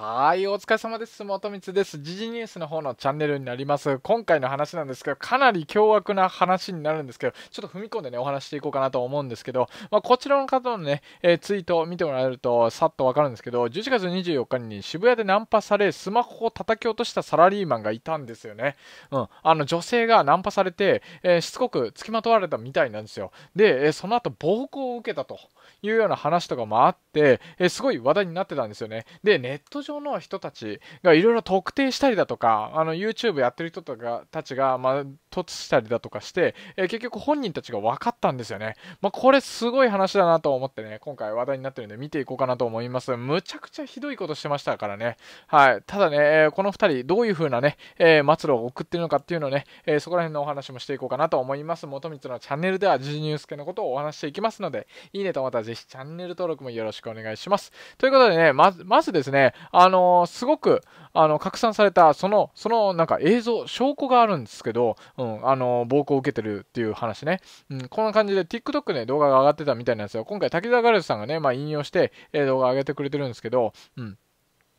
はい、お疲れ様です。元光です。時事ニュースの方のチャンネルになります。今回の話なんですけど、かなり凶悪な話になるんですけど、ちょっと踏み込んでね、お話していこうかなと思うんですけど、まあ、こちらの方のね、えー、ツイートを見てもらえると、さっとわかるんですけど、11月24日に渋谷でナンパされ、スマホを叩き落としたサラリーマンがいたんですよね。うん。あの、女性がナンパされて、えー、しつこく付きまとわれたみたいなんですよ。で、えー、その後、暴行を受けたというような話とかもあって、えすごい話題になってたんですよね。で、ネット上の人たちがいろいろ特定したりだとか、あの YouTube やってる人とかたちが、まあ、突したりだとかして、えー、結局本人たちが分かったんですよね。まあ、これすごい話だなと思ってね、今回話題になってるんで見ていこうかなと思います。むちゃくちゃひどいことしてましたからね。はい。ただね、えこの2人、どういう風なね、えー、末路を送ってるのかっていうのをね、えー、そこら辺のお話もしていこうかなと思います。元光のチャンネルでは、ジジニュースケのことをお話していきますので、いいねとまたぜひチャンネル登録もよろしくお願いします。ということでね、まず、まずですね、あのすごく、あの拡散されたそのそのなんか映像証拠があるんですけど、うん、あの暴行を受けてるっていう話ね、うん、こんな感じで TikTok で動画が上がってたみたいなんですよ今回滝沢ガレルさんがね、まあ、引用して、えー、動画上げてくれてるんですけど、うん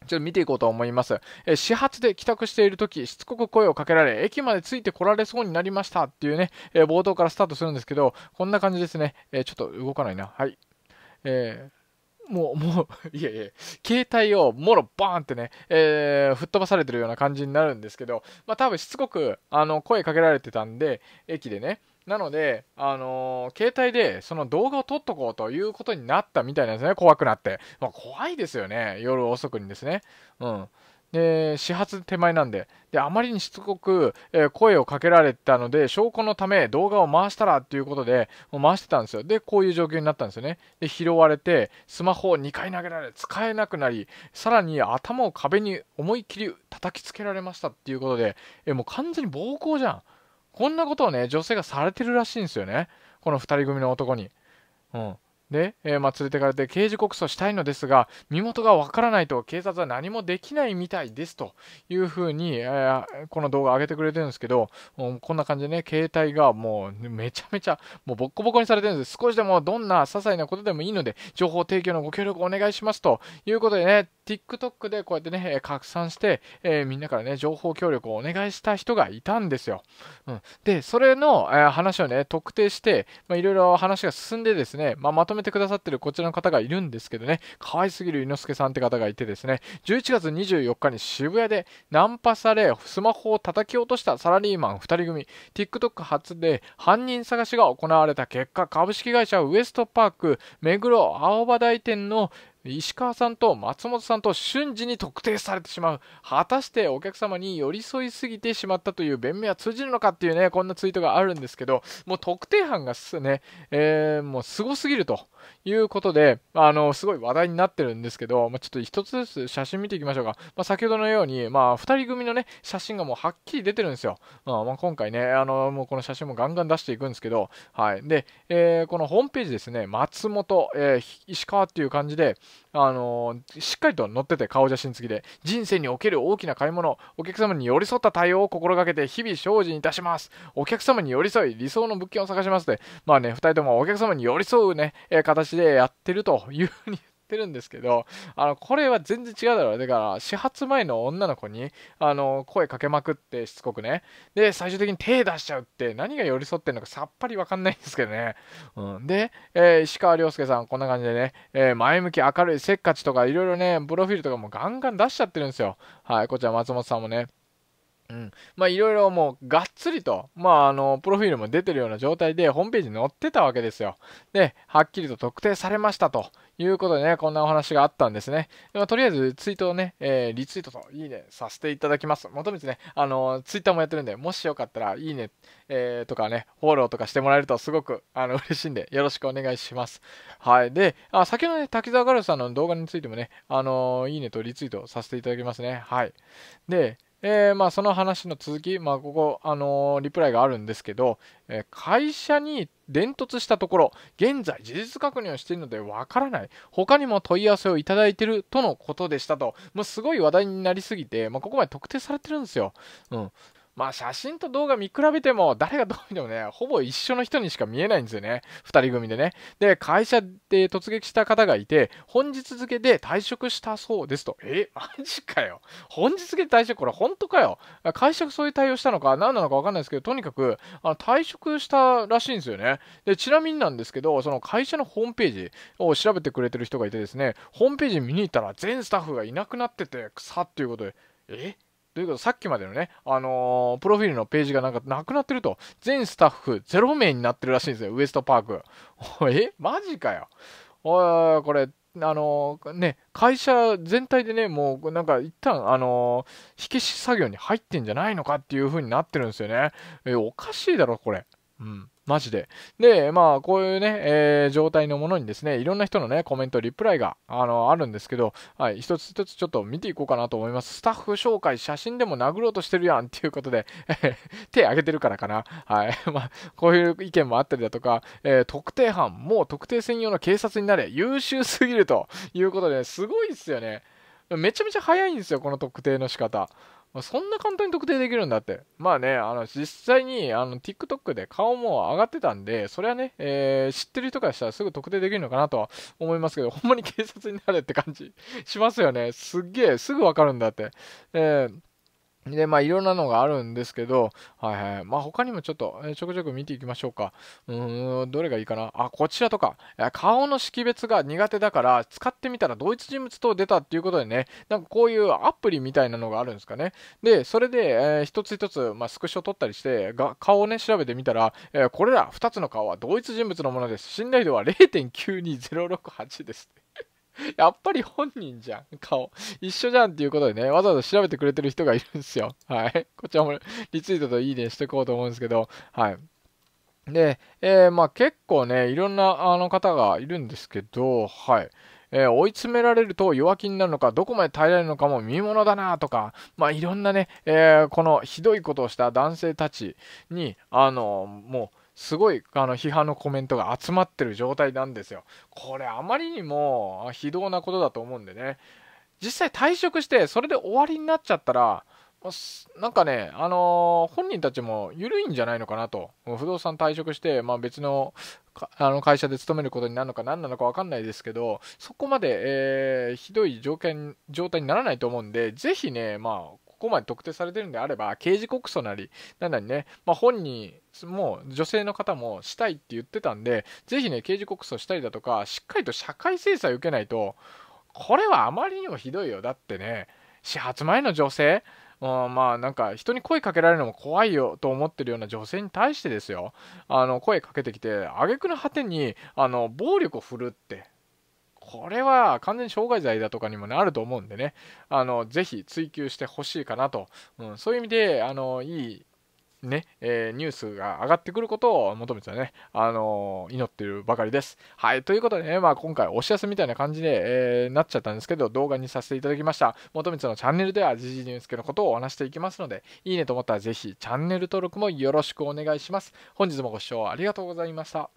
ちょっと見ていこうと思います。え始発で帰宅しているとき、しつこく声をかけられ、駅までついてこられそうになりましたっていうね、え冒頭からスタートするんですけど、こんな感じですね。えちょっと動かないな。はい。えーもう、もう、いやいや、携帯をもろバーンってね、えー、吹っ飛ばされてるような感じになるんですけど、まあ多分しつこく、あの、声かけられてたんで、駅でね。なので、あのー、携帯でその動画を撮っとこうということになったみたいなんですね、怖くなって。まあ怖いですよね、夜遅くにですね。うん。えー、始発手前なんでであまりにしつこく、えー、声をかけられたので証拠のため動画を回したらっていうことでもう回してたんですよでこういう状況になったんですよねで拾われてスマホを2回投げられ使えなくなりさらに頭を壁に思いっきり叩きつけられましたっていうことで、えー、もう完全に暴行じゃんこんなことをね女性がされてるらしいんですよねこの2人組の男にうんで、えー、まあ、連れてかれて刑事告訴したいのですが身元がわからないと警察は何もできないみたいですというふうに、えー、この動画上げてくれてるんですけどこんな感じでね携帯がもうめちゃめちゃもうボッコボコにされてるんです少しでもどんな些細なことでもいいので情報提供のご協力お願いしますということでね TikTok でこうやってね拡散して、えー、みんなからね情報協力をお願いした人がいたんですよ、うん、でそれの、え話をね特定していろいろ話が進んでですね、まあ、まとめめてくださってるこちらの方がいるんですけどね、可愛すぎる猪之助さんって方がいてですね、11月24日に渋谷でナンパされ、スマホを叩き落としたサラリーマン2人組、TikTok 初で犯人探しが行われた結果、株式会社ウエストパーク、目黒青葉台店の、石川さんと松本さんと瞬時に特定されてしまう果たしてお客様に寄り添いすぎてしまったという弁明は通じるのかっていうねこんなツイートがあるんですけどもう特定班がすね、えー、もうすごすぎるということであのすごい話題になってるんですけど、まあ、ちょっと一つずつ写真見ていきましょうか、まあ、先ほどのように、まあ、2人組のね写真がもうはっきり出てるんですよ、まあ、まあ、今回ねあのもうこの写真もガンガン出していくんですけど、はいでえー、このホームページですね松本、えー、石川っていう感じであのー、しっかりと載ってて顔写真付きで人生における大きな買い物お客様に寄り添った対応を心がけて日々精進いたしますお客様に寄り添い理想の物件を探しますでまあね2人ともお客様に寄り添うね、え形でやってるというふうにってるんですけど、あの、これは全然違うだろう。だから、始発前の女の子に、あの、声かけまくって、しつこくね。で、最終的に手出しちゃうって、何が寄り添ってんのかさっぱりわかんないんですけどね。うん。で、えー、石川遼介さん、こんな感じでね、えー、前向き、明るい、せっかちとか、いろいろね、プロフィールとかもガンガン出しちゃってるんですよ。はい、こちら松本さんもね。うん、まあいろいろもうがっつりと、まああの、プロフィールも出てるような状態でホームページに載ってたわけですよ。で、はっきりと特定されましたということでね、こんなお話があったんですね。まあ、とりあえずツイートをね、えー、リツイートといいねさせていただきます。もとみちね、あの、ツイッターもやってるんで、もしよかったらいいね、えー、とかね、フォローとかしてもらえるとすごくあの 嬉しいんで、よろしくお願いします。はい。で、あ先ほどね、滝沢ガルさんの動画についてもね、あの、いいねとリツイートさせていただきますね。はい。で、えー、まあ、その話の続き、まあ、ここ、あのー、リプライがあるんですけど、えー、会社に伝突したところ、現在事実確認をしているのでわからない。他にも問い合わせをいただいているとのことでしたと。もうすごい話題になりすぎて、まあ、ここまで特定されてるんですよ。うん。まあ写真と動画見比べても、誰がどう見てもね、ほぼ一緒の人にしか見えないんですよね。2人組でね。で、会社で突撃した方がいて、本日付で退職したそうですと。え、マジかよ。本日付で退職これ本当かよ。会社がそういう対応したのか、何なのかわかんないですけど、とにかく、あの退職したらしいんですよね。で、ちなみになんですけど、その会社のホームページを調べてくれてる人がいてですね、ホームページ見に行ったら全スタッフがいなくなってて、さっていうことで、えということさっきまでのね、あのー、プロフィールのページがなんかなくなってると、全スタッフ0名になってるらしいんですよ、ウエストパーク。えマジかよ。おい、これ、あのー、ね、会社全体でね、もうなんか一旦、あのー、火消し作業に入ってんじゃないのかっていう風になってるんですよね。え、おかしいだろ、これ。うん。マジで。で、まあ、こういうね、えー、状態のものにですね、いろんな人のね、コメント、リプライが、あの、あるんですけど、はい、一つ一つちょっと見ていこうかなと思います。スタッフ紹介、写真でも殴ろうとしてるやんっていうことで、手挙げてるからかな。はい。まあ、こういう意見もあったりだとか、えー、特定班、もう特定専用の警察になれ、優秀すぎるということで、すごいっすよね。めちゃめちゃ早いんですよ、この特定の仕方。そんな簡単に特定できるんだって。まあね、あの、実際に、あの、TikTok で顔も上がってたんで、それはね、えー、知ってる人からしたらすぐ特定できるのかなとは思いますけど、ほんまに警察になれって感じしますよね。すっげえ、すぐわかるんだって。えーで、まあ、いろんなのがあるんですけど、はいはい。まあ、他にもちょっと、ちょくちょく見ていきましょうか。うーん、どれがいいかな。あ、こちらとか。顔の識別が苦手だから、使ってみたら同一人物と出たっていうことでね、なんかこういうアプリみたいなのがあるんですかね。で、それで、えー、一つ一つ、まあ、スクショ撮ったりして、が顔をね、調べてみたら、えー、これら2つの顔は同一人物のものです。信頼度は0.92068です。やっぱり本人じゃん、顔。一緒じゃんっていうことでね、わざわざ調べてくれてる人がいるんですよ。はい。こちらもリツイートといいねしておこうと思うんですけど、はい。で、えー、まあ結構ね、いろんなあの方がいるんですけど、はい。えー、追い詰められると弱気になるのか、どこまで耐えられるのかも見ものだなとか、まあいろんなね、えー、このひどいことをした男性たちに、あの、もう、すごいあの批判のコメントが集まってる状態なんですよ。これあまりにも非道なことだと思うんでね。実際退職してそれで終わりになっちゃったら、なんかね、あのー、本人たちも緩いんじゃないのかなと。不動産退職して、まあ、別のあの会社で勤めることになるのか何なのか分かんないですけど、そこまで、えー、ひどい条件、状態にならないと思うんで、ぜひね、まあ、こまで特定されてるんであれば、刑事告訴なり、何なりね、まあ、本人、も女性の方もしたいって言ってたんで、ぜひね、刑事告訴したりだとか、しっかりと社会制裁を受けないと、これはあまりにもひどいよ。だってね、始発前の女性、うん、まあなんか人に声かけられるのも怖いよと思ってるような女性に対してですよあの声かけてきて挙句の果てにあの暴力を振るってこれは完全に傷害罪だとかにもなると思うんでね、あのぜひ追及してほしいかなと、うん、そういう意味で、あのいいね、えー、ニュースが上がってくることを求めてね、あの祈ってるばかりです。はい、ということでね、まあ、今回お知らせみたいな感じで、えー、なっちゃったんですけど、動画にさせていただきました。元めのチャンネルでは、じじニュースケのことをお話していきますので、いいねと思ったらぜひチャンネル登録もよろしくお願いします。本日もご視聴ありがとうございました。